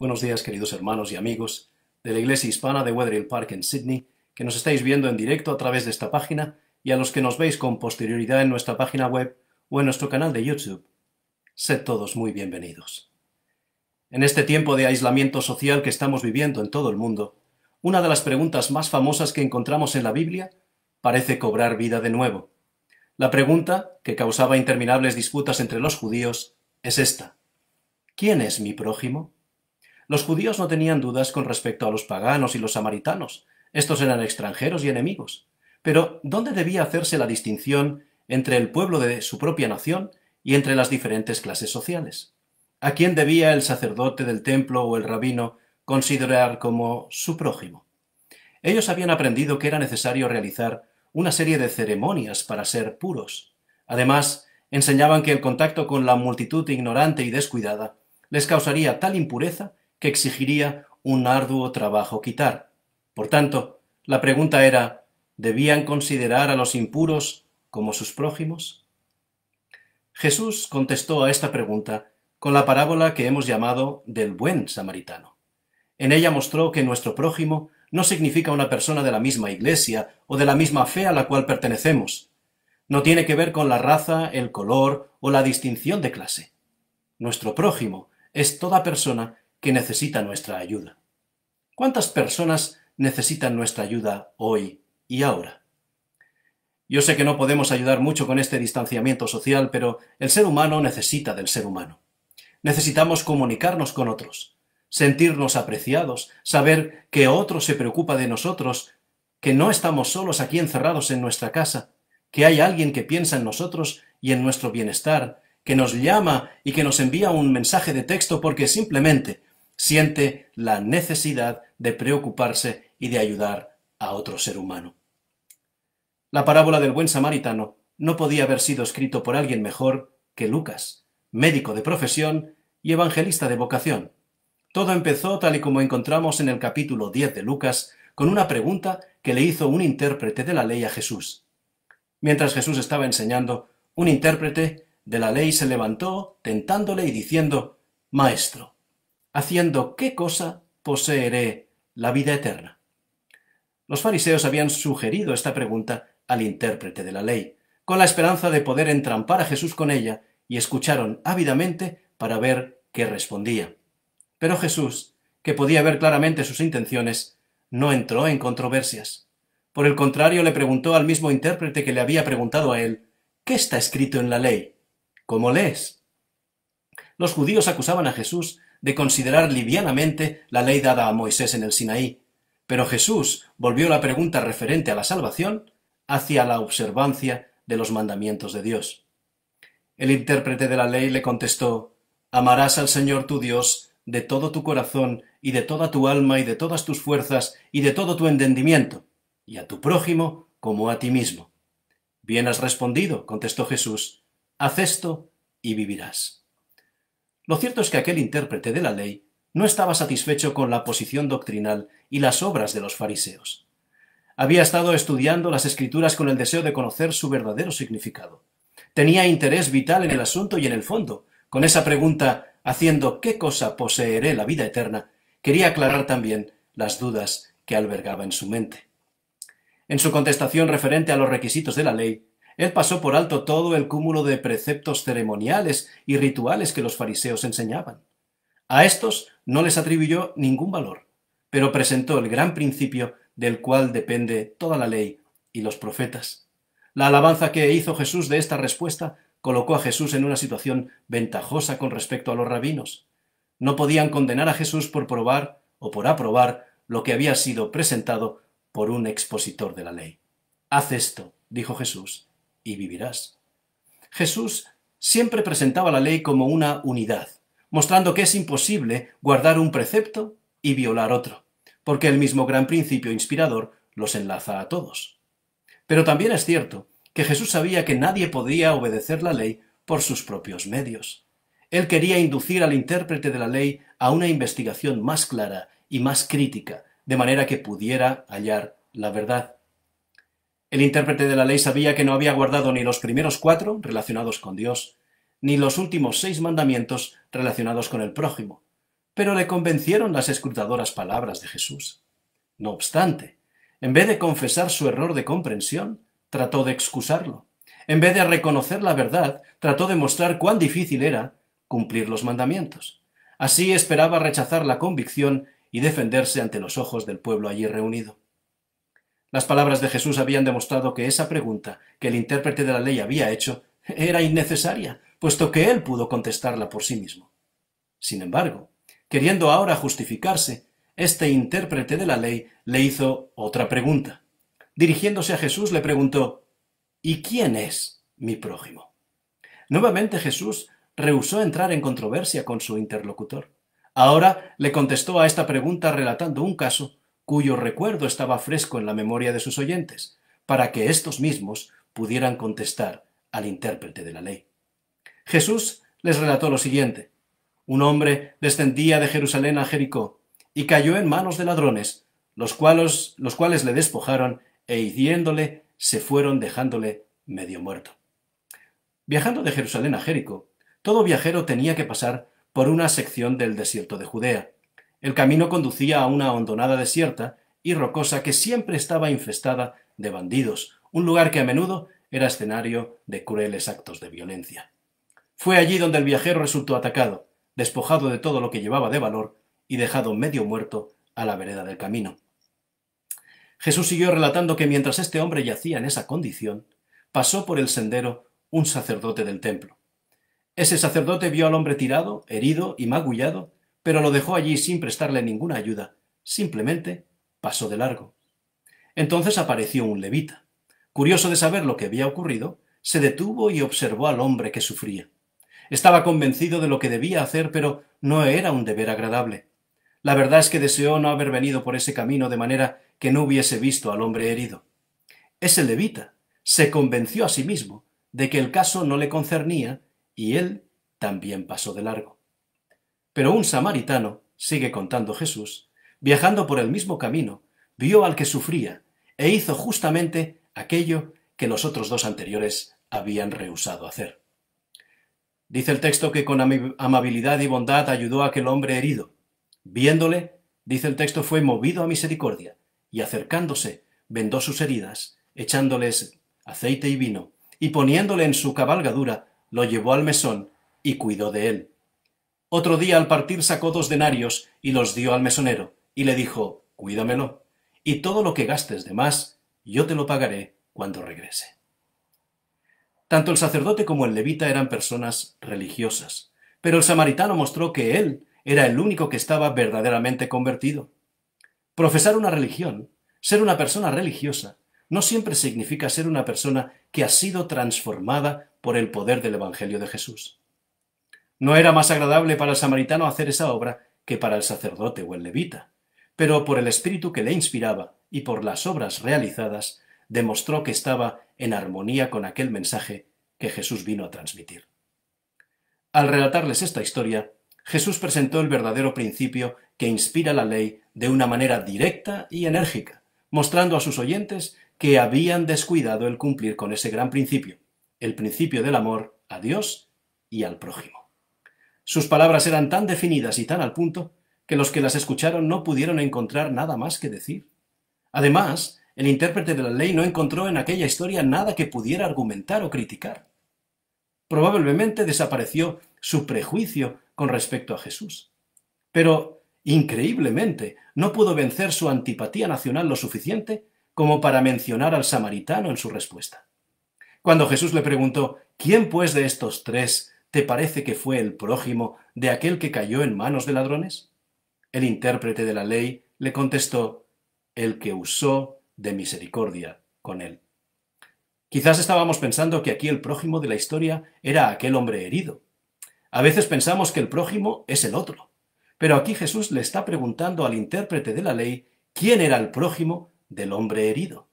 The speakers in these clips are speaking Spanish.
Buenos días, queridos hermanos y amigos de la Iglesia Hispana de Wetherill Park en Sydney, que nos estáis viendo en directo a través de esta página y a los que nos veis con posterioridad en nuestra página web o en nuestro canal de YouTube. Sed todos muy bienvenidos. En este tiempo de aislamiento social que estamos viviendo en todo el mundo, una de las preguntas más famosas que encontramos en la Biblia parece cobrar vida de nuevo. La pregunta, que causaba interminables disputas entre los judíos, es esta. ¿Quién es mi prójimo? Los judíos no tenían dudas con respecto a los paganos y los samaritanos. Estos eran extranjeros y enemigos. Pero, ¿dónde debía hacerse la distinción entre el pueblo de su propia nación y entre las diferentes clases sociales? ¿A quién debía el sacerdote del templo o el rabino considerar como su prójimo? Ellos habían aprendido que era necesario realizar una serie de ceremonias para ser puros. Además, enseñaban que el contacto con la multitud ignorante y descuidada les causaría tal impureza que exigiría un arduo trabajo quitar. Por tanto, la pregunta era, ¿debían considerar a los impuros como sus prójimos? Jesús contestó a esta pregunta con la parábola que hemos llamado del buen samaritano. En ella mostró que nuestro prójimo no significa una persona de la misma iglesia o de la misma fe a la cual pertenecemos. No tiene que ver con la raza, el color o la distinción de clase. Nuestro prójimo es toda persona que necesita nuestra ayuda. ¿Cuántas personas necesitan nuestra ayuda hoy y ahora? Yo sé que no podemos ayudar mucho con este distanciamiento social, pero el ser humano necesita del ser humano. Necesitamos comunicarnos con otros, sentirnos apreciados, saber que otro se preocupa de nosotros, que no estamos solos aquí encerrados en nuestra casa, que hay alguien que piensa en nosotros y en nuestro bienestar, que nos llama y que nos envía un mensaje de texto porque simplemente siente la necesidad de preocuparse y de ayudar a otro ser humano. La parábola del buen samaritano no podía haber sido escrito por alguien mejor que Lucas, médico de profesión y evangelista de vocación. Todo empezó tal y como encontramos en el capítulo 10 de Lucas, con una pregunta que le hizo un intérprete de la ley a Jesús. Mientras Jesús estaba enseñando, un intérprete de la ley se levantó, tentándole y diciendo, Maestro, haciendo qué cosa poseeré la vida eterna. Los fariseos habían sugerido esta pregunta al intérprete de la ley, con la esperanza de poder entrampar a Jesús con ella, y escucharon ávidamente para ver qué respondía. Pero Jesús, que podía ver claramente sus intenciones, no entró en controversias. Por el contrario, le preguntó al mismo intérprete que le había preguntado a él, ¿qué está escrito en la ley? ¿Cómo lees? Los judíos acusaban a Jesús de considerar livianamente la ley dada a Moisés en el Sinaí, pero Jesús volvió la pregunta referente a la salvación hacia la observancia de los mandamientos de Dios. El intérprete de la ley le contestó, Amarás al Señor tu Dios de todo tu corazón y de toda tu alma y de todas tus fuerzas y de todo tu entendimiento, y a tu prójimo como a ti mismo. Bien has respondido, contestó Jesús, haz esto y vivirás. Lo cierto es que aquel intérprete de la ley no estaba satisfecho con la posición doctrinal y las obras de los fariseos. Había estado estudiando las escrituras con el deseo de conocer su verdadero significado. Tenía interés vital en el asunto y en el fondo, con esa pregunta, haciendo qué cosa poseeré la vida eterna, quería aclarar también las dudas que albergaba en su mente. En su contestación referente a los requisitos de la ley, él pasó por alto todo el cúmulo de preceptos ceremoniales y rituales que los fariseos enseñaban. A estos no les atribuyó ningún valor, pero presentó el gran principio del cual depende toda la ley y los profetas. La alabanza que hizo Jesús de esta respuesta colocó a Jesús en una situación ventajosa con respecto a los rabinos. No podían condenar a Jesús por probar o por aprobar lo que había sido presentado por un expositor de la ley. Haz esto, dijo Jesús, y vivirás. Jesús siempre presentaba la ley como una unidad, mostrando que es imposible guardar un precepto y violar otro, porque el mismo gran principio inspirador los enlaza a todos. Pero también es cierto que Jesús sabía que nadie podía obedecer la ley por sus propios medios. Él quería inducir al intérprete de la ley a una investigación más clara y más crítica, de manera que pudiera hallar la verdad. El intérprete de la ley sabía que no había guardado ni los primeros cuatro, relacionados con Dios, ni los últimos seis mandamientos relacionados con el prójimo, pero le convencieron las escrutadoras palabras de Jesús. No obstante, en vez de confesar su error de comprensión, trató de excusarlo. En vez de reconocer la verdad, trató de mostrar cuán difícil era cumplir los mandamientos. Así esperaba rechazar la convicción y defenderse ante los ojos del pueblo allí reunido. Las palabras de Jesús habían demostrado que esa pregunta que el intérprete de la ley había hecho era innecesaria, puesto que él pudo contestarla por sí mismo. Sin embargo, queriendo ahora justificarse, este intérprete de la ley le hizo otra pregunta. Dirigiéndose a Jesús le preguntó, ¿Y quién es mi prójimo? Nuevamente Jesús rehusó entrar en controversia con su interlocutor. Ahora le contestó a esta pregunta relatando un caso cuyo recuerdo estaba fresco en la memoria de sus oyentes, para que estos mismos pudieran contestar al intérprete de la ley. Jesús les relató lo siguiente. Un hombre descendía de Jerusalén a Jericó y cayó en manos de ladrones, los cuales, los cuales le despojaron e hidiéndole se fueron dejándole medio muerto. Viajando de Jerusalén a Jericó, todo viajero tenía que pasar por una sección del desierto de Judea, el camino conducía a una hondonada desierta y rocosa que siempre estaba infestada de bandidos, un lugar que a menudo era escenario de crueles actos de violencia. Fue allí donde el viajero resultó atacado, despojado de todo lo que llevaba de valor y dejado medio muerto a la vereda del camino. Jesús siguió relatando que mientras este hombre yacía en esa condición, pasó por el sendero un sacerdote del templo. Ese sacerdote vio al hombre tirado, herido y magullado pero lo dejó allí sin prestarle ninguna ayuda, simplemente pasó de largo. Entonces apareció un levita. Curioso de saber lo que había ocurrido, se detuvo y observó al hombre que sufría. Estaba convencido de lo que debía hacer, pero no era un deber agradable. La verdad es que deseó no haber venido por ese camino de manera que no hubiese visto al hombre herido. Ese levita se convenció a sí mismo de que el caso no le concernía y él también pasó de largo. Pero un samaritano, sigue contando Jesús, viajando por el mismo camino, vio al que sufría e hizo justamente aquello que los otros dos anteriores habían rehusado hacer. Dice el texto que con amabilidad y bondad ayudó a aquel hombre herido. Viéndole, dice el texto, fue movido a misericordia y acercándose, vendó sus heridas, echándoles aceite y vino, y poniéndole en su cabalgadura, lo llevó al mesón y cuidó de él. Otro día al partir sacó dos denarios y los dio al mesonero, y le dijo, Cuídamelo, y todo lo que gastes de más, yo te lo pagaré cuando regrese. Tanto el sacerdote como el levita eran personas religiosas, pero el samaritano mostró que él era el único que estaba verdaderamente convertido. Profesar una religión, ser una persona religiosa, no siempre significa ser una persona que ha sido transformada por el poder del Evangelio de Jesús. No era más agradable para el samaritano hacer esa obra que para el sacerdote o el levita, pero por el espíritu que le inspiraba y por las obras realizadas, demostró que estaba en armonía con aquel mensaje que Jesús vino a transmitir. Al relatarles esta historia, Jesús presentó el verdadero principio que inspira la ley de una manera directa y enérgica, mostrando a sus oyentes que habían descuidado el cumplir con ese gran principio, el principio del amor a Dios y al prójimo. Sus palabras eran tan definidas y tan al punto que los que las escucharon no pudieron encontrar nada más que decir. Además, el intérprete de la ley no encontró en aquella historia nada que pudiera argumentar o criticar. Probablemente desapareció su prejuicio con respecto a Jesús. Pero, increíblemente, no pudo vencer su antipatía nacional lo suficiente como para mencionar al samaritano en su respuesta. Cuando Jesús le preguntó, ¿quién pues de estos tres ¿te parece que fue el prójimo de aquel que cayó en manos de ladrones? El intérprete de la ley le contestó, el que usó de misericordia con él. Quizás estábamos pensando que aquí el prójimo de la historia era aquel hombre herido. A veces pensamos que el prójimo es el otro, pero aquí Jesús le está preguntando al intérprete de la ley quién era el prójimo del hombre herido.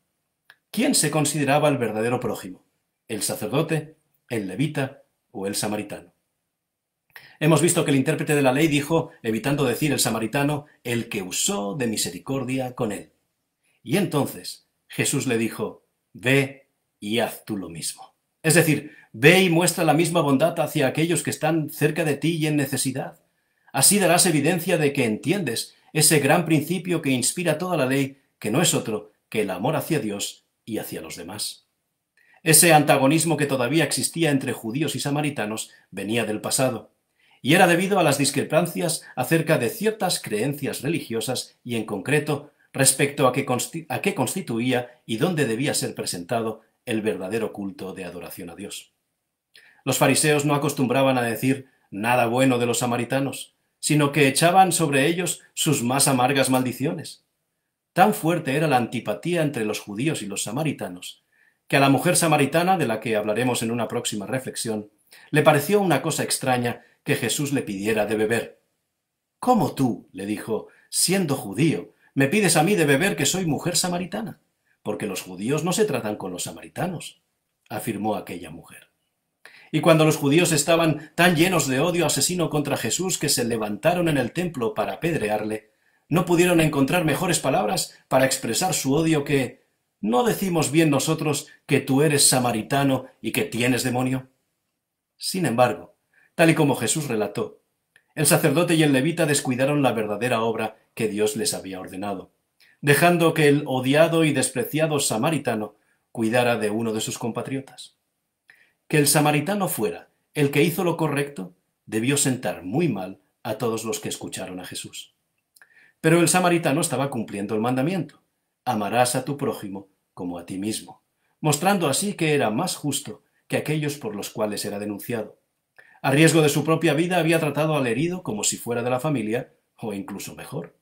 ¿Quién se consideraba el verdadero prójimo? ¿El sacerdote? ¿El levita? o el samaritano. Hemos visto que el intérprete de la ley dijo, evitando decir el samaritano, el que usó de misericordia con él. Y entonces Jesús le dijo, ve y haz tú lo mismo. Es decir, ve y muestra la misma bondad hacia aquellos que están cerca de ti y en necesidad. Así darás evidencia de que entiendes ese gran principio que inspira toda la ley, que no es otro que el amor hacia Dios y hacia los demás. Ese antagonismo que todavía existía entre judíos y samaritanos venía del pasado, y era debido a las discrepancias acerca de ciertas creencias religiosas y en concreto respecto a qué, a qué constituía y dónde debía ser presentado el verdadero culto de adoración a Dios. Los fariseos no acostumbraban a decir nada bueno de los samaritanos, sino que echaban sobre ellos sus más amargas maldiciones. Tan fuerte era la antipatía entre los judíos y los samaritanos, que a la mujer samaritana, de la que hablaremos en una próxima reflexión, le pareció una cosa extraña que Jesús le pidiera de beber. ¿Cómo tú, le dijo, siendo judío, me pides a mí de beber que soy mujer samaritana? Porque los judíos no se tratan con los samaritanos, afirmó aquella mujer. Y cuando los judíos estaban tan llenos de odio asesino contra Jesús que se levantaron en el templo para apedrearle, no pudieron encontrar mejores palabras para expresar su odio que ¿No decimos bien nosotros que tú eres samaritano y que tienes demonio? Sin embargo, tal y como Jesús relató, el sacerdote y el levita descuidaron la verdadera obra que Dios les había ordenado, dejando que el odiado y despreciado samaritano cuidara de uno de sus compatriotas. Que el samaritano fuera el que hizo lo correcto debió sentar muy mal a todos los que escucharon a Jesús. Pero el samaritano estaba cumpliendo el mandamiento, amarás a tu prójimo como a ti mismo, mostrando así que era más justo que aquellos por los cuales era denunciado. A riesgo de su propia vida había tratado al herido como si fuera de la familia o incluso mejor.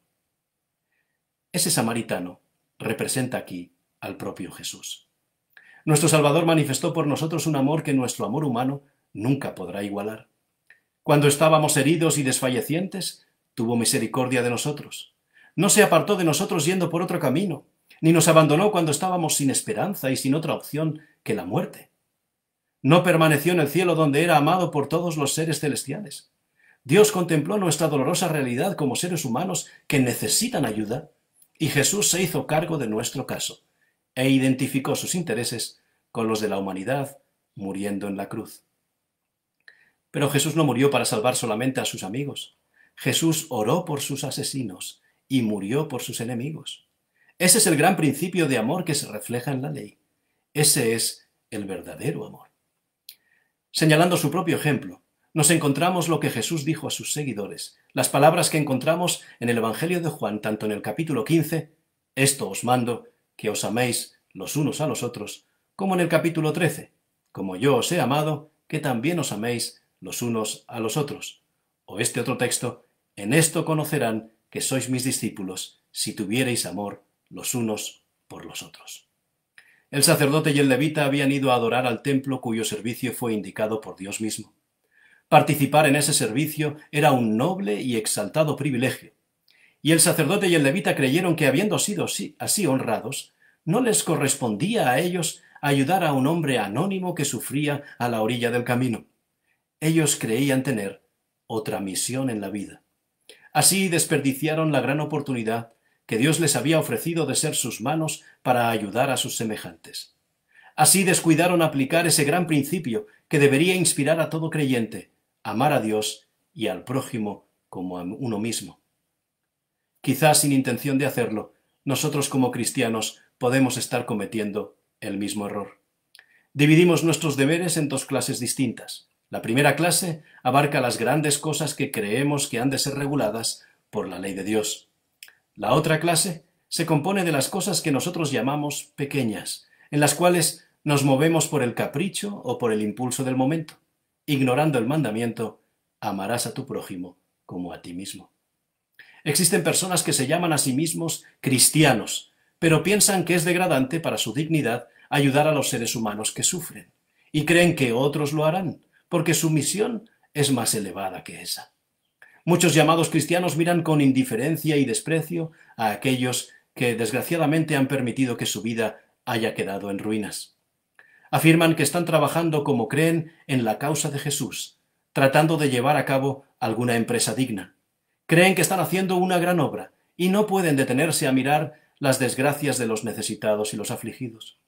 Ese samaritano representa aquí al propio Jesús. Nuestro Salvador manifestó por nosotros un amor que nuestro amor humano nunca podrá igualar. Cuando estábamos heridos y desfallecientes, tuvo misericordia de nosotros. No se apartó de nosotros yendo por otro camino ni nos abandonó cuando estábamos sin esperanza y sin otra opción que la muerte. No permaneció en el cielo donde era amado por todos los seres celestiales. Dios contempló nuestra dolorosa realidad como seres humanos que necesitan ayuda y Jesús se hizo cargo de nuestro caso e identificó sus intereses con los de la humanidad muriendo en la cruz. Pero Jesús no murió para salvar solamente a sus amigos. Jesús oró por sus asesinos y murió por sus enemigos. Ese es el gran principio de amor que se refleja en la ley. Ese es el verdadero amor. Señalando su propio ejemplo, nos encontramos lo que Jesús dijo a sus seguidores, las palabras que encontramos en el Evangelio de Juan, tanto en el capítulo 15, esto os mando, que os améis los unos a los otros, como en el capítulo 13, como yo os he amado, que también os améis los unos a los otros. O este otro texto, en esto conocerán que sois mis discípulos, si tuviereis amor los unos por los otros. El sacerdote y el levita habían ido a adorar al templo cuyo servicio fue indicado por Dios mismo. Participar en ese servicio era un noble y exaltado privilegio, y el sacerdote y el levita creyeron que habiendo sido así, honrados, no les correspondía a ellos ayudar a un hombre anónimo que sufría a la orilla del camino. Ellos creían tener otra misión en la vida. Así desperdiciaron la gran oportunidad que Dios les había ofrecido de ser sus manos para ayudar a sus semejantes. Así descuidaron aplicar ese gran principio que debería inspirar a todo creyente, amar a Dios y al prójimo como a uno mismo. Quizás sin intención de hacerlo, nosotros como cristianos podemos estar cometiendo el mismo error. Dividimos nuestros deberes en dos clases distintas. La primera clase abarca las grandes cosas que creemos que han de ser reguladas por la ley de Dios. La otra clase se compone de las cosas que nosotros llamamos pequeñas, en las cuales nos movemos por el capricho o por el impulso del momento, ignorando el mandamiento, amarás a tu prójimo como a ti mismo. Existen personas que se llaman a sí mismos cristianos, pero piensan que es degradante para su dignidad ayudar a los seres humanos que sufren, y creen que otros lo harán, porque su misión es más elevada que esa. Muchos llamados cristianos miran con indiferencia y desprecio a aquellos que desgraciadamente han permitido que su vida haya quedado en ruinas. Afirman que están trabajando como creen en la causa de Jesús, tratando de llevar a cabo alguna empresa digna. Creen que están haciendo una gran obra y no pueden detenerse a mirar las desgracias de los necesitados y los afligidos.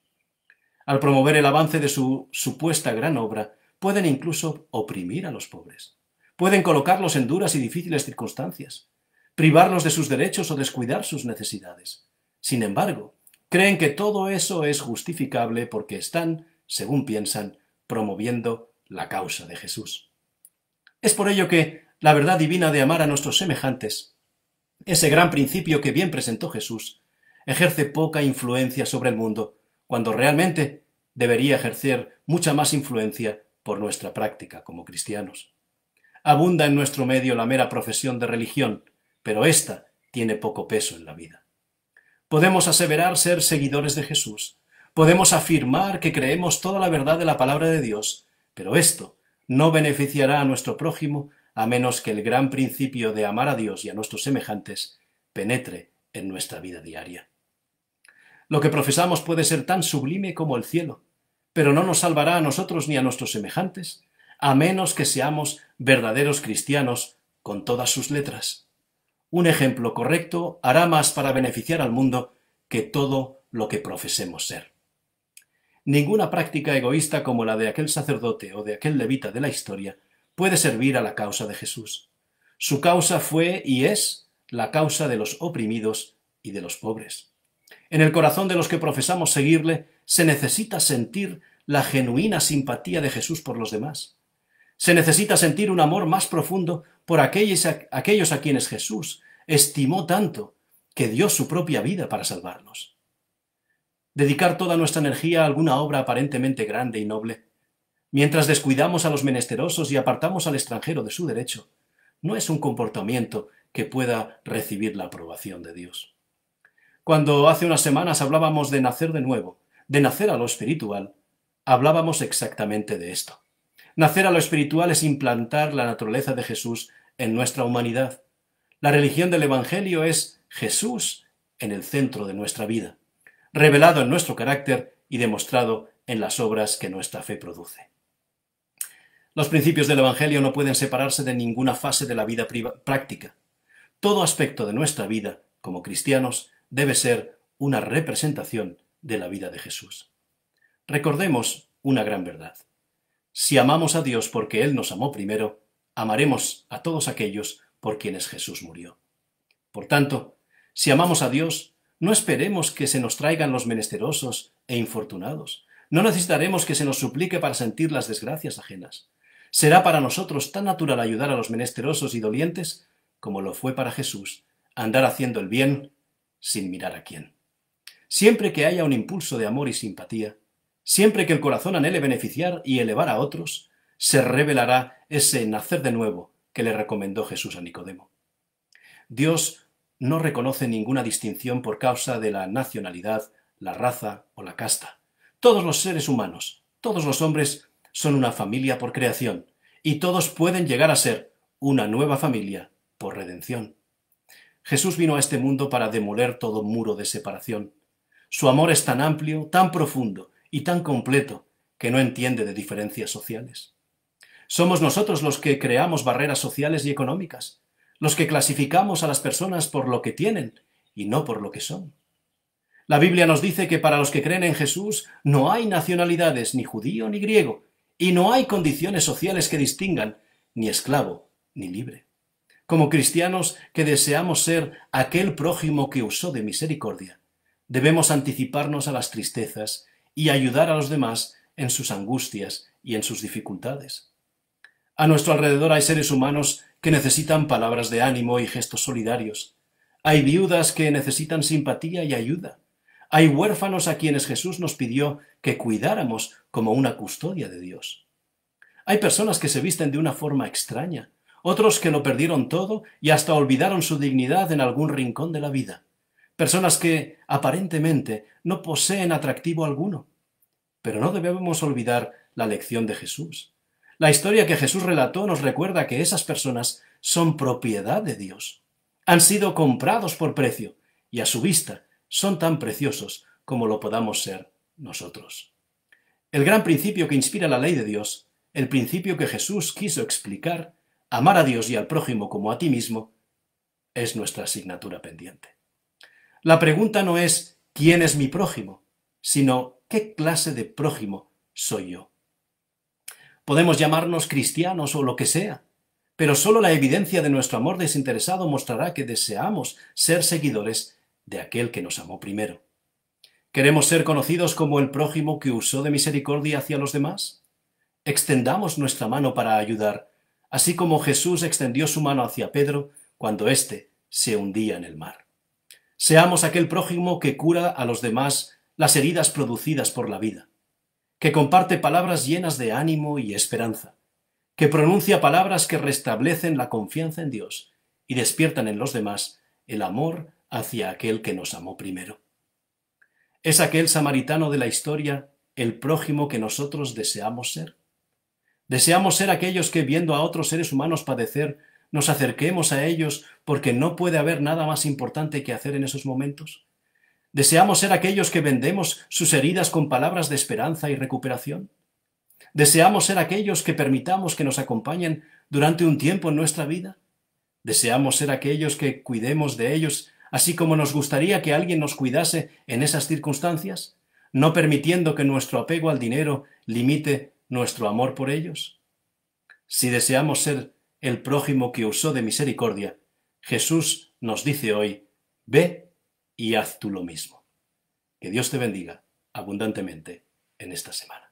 Al promover el avance de su supuesta gran obra, pueden incluso oprimir a los pobres. Pueden colocarlos en duras y difíciles circunstancias, privarlos de sus derechos o descuidar sus necesidades. Sin embargo, creen que todo eso es justificable porque están, según piensan, promoviendo la causa de Jesús. Es por ello que la verdad divina de amar a nuestros semejantes, ese gran principio que bien presentó Jesús, ejerce poca influencia sobre el mundo, cuando realmente debería ejercer mucha más influencia por nuestra práctica como cristianos. Abunda en nuestro medio la mera profesión de religión, pero ésta tiene poco peso en la vida. Podemos aseverar ser seguidores de Jesús, podemos afirmar que creemos toda la verdad de la palabra de Dios, pero esto no beneficiará a nuestro prójimo a menos que el gran principio de amar a Dios y a nuestros semejantes penetre en nuestra vida diaria. Lo que profesamos puede ser tan sublime como el cielo, pero no nos salvará a nosotros ni a nuestros semejantes a menos que seamos verdaderos cristianos con todas sus letras. Un ejemplo correcto hará más para beneficiar al mundo que todo lo que profesemos ser. Ninguna práctica egoísta como la de aquel sacerdote o de aquel levita de la historia puede servir a la causa de Jesús. Su causa fue y es la causa de los oprimidos y de los pobres. En el corazón de los que profesamos seguirle se necesita sentir la genuina simpatía de Jesús por los demás. Se necesita sentir un amor más profundo por aquellos a, quienes Jesús estimó tanto que dio su propia vida para salvarnos. Dedicar toda nuestra energía a alguna obra aparentemente grande y noble, mientras descuidamos a los menesterosos y apartamos al extranjero de su derecho, no es un comportamiento que pueda recibir la aprobación de Dios. Cuando hace unas semanas hablábamos de nacer de nuevo, de nacer a lo espiritual, hablábamos exactamente de esto. Nacer a lo espiritual es implantar la naturaleza de Jesús en nuestra humanidad. La religión del Evangelio es Jesús en el centro de nuestra vida, revelado en nuestro carácter y demostrado en las obras que nuestra fe produce. Los principios del Evangelio no pueden separarse de ninguna fase de la vida práctica. Todo aspecto de nuestra vida, como cristianos, debe ser una representación de la vida de Jesús. Recordemos una gran verdad. Si amamos a Dios porque Él nos amó primero, amaremos a todos aquellos por quienes Jesús murió. Por tanto, si amamos a Dios, no esperemos que se nos traigan los menesterosos e infortunados. No necesitaremos que se nos suplique para sentir las desgracias ajenas. Será para nosotros tan natural ayudar a los menesterosos y dolientes como lo fue para Jesús andar haciendo el bien sin mirar a quién. Siempre que haya un impulso de amor y simpatía, Siempre que el corazón anhele beneficiar y elevar a otros, se revelará ese nacer de nuevo que le recomendó Jesús a Nicodemo. Dios no reconoce ninguna distinción por causa de la nacionalidad, la raza o la casta. Todos los seres humanos, todos los hombres, son una familia por creación, y todos pueden llegar a ser una nueva familia por redención. Jesús vino a este mundo para demoler todo muro de separación. Su amor es tan amplio, tan profundo, y tan completo que no entiende de diferencias sociales. Somos nosotros los que creamos barreras sociales y económicas, los que clasificamos a las personas por lo que tienen y no por lo que son. La Biblia nos dice que para los que creen en Jesús no hay nacionalidades, ni judío ni griego, y no hay condiciones sociales que distingan ni esclavo ni libre. Como cristianos que deseamos ser aquel prójimo que usó de misericordia, debemos anticiparnos a las tristezas y ayudar a los demás en sus angustias y en sus dificultades. A nuestro alrededor hay seres humanos que necesitan palabras de ánimo y gestos solidarios. Hay viudas que necesitan simpatía y ayuda. Hay huérfanos a quienes Jesús nos pidió que cuidáramos como una custodia de Dios. Hay personas que se visten de una forma extraña, otros que lo perdieron todo y hasta olvidaron su dignidad en algún rincón de la vida personas que aparentemente no poseen atractivo alguno. Pero no debemos olvidar la lección de Jesús. La historia que Jesús relató nos recuerda que esas personas son propiedad de Dios. Han sido comprados por precio y a su vista son tan preciosos como lo podamos ser nosotros. El gran principio que inspira la ley de Dios, el principio que Jesús quiso explicar, amar a Dios y al prójimo como a ti mismo, es nuestra asignatura pendiente. La pregunta no es ¿quién es mi prójimo? sino ¿qué clase de prójimo soy yo? Podemos llamarnos cristianos o lo que sea, pero solo la evidencia de nuestro amor desinteresado mostrará que deseamos ser seguidores de aquel que nos amó primero. ¿Queremos ser conocidos como el prójimo que usó de misericordia hacia los demás? Extendamos nuestra mano para ayudar, así como Jesús extendió su mano hacia Pedro cuando éste se hundía en el mar. Seamos aquel prójimo que cura a los demás las heridas producidas por la vida, que comparte palabras llenas de ánimo y esperanza, que pronuncia palabras que restablecen la confianza en Dios y despiertan en los demás el amor hacia aquel que nos amó primero. Es aquel samaritano de la historia el prójimo que nosotros deseamos ser. Deseamos ser aquellos que, viendo a otros seres humanos padecer, nos acerquemos a ellos porque no puede haber nada más importante que hacer en esos momentos? ¿Deseamos ser aquellos que vendemos sus heridas con palabras de esperanza y recuperación? ¿Deseamos ser aquellos que permitamos que nos acompañen durante un tiempo en nuestra vida? ¿Deseamos ser aquellos que cuidemos de ellos así como nos gustaría que alguien nos cuidase en esas circunstancias, no permitiendo que nuestro apego al dinero limite nuestro amor por ellos? Si deseamos ser el prójimo que usó de misericordia, Jesús nos dice hoy, ve y haz tú lo mismo. Que Dios te bendiga abundantemente en esta semana.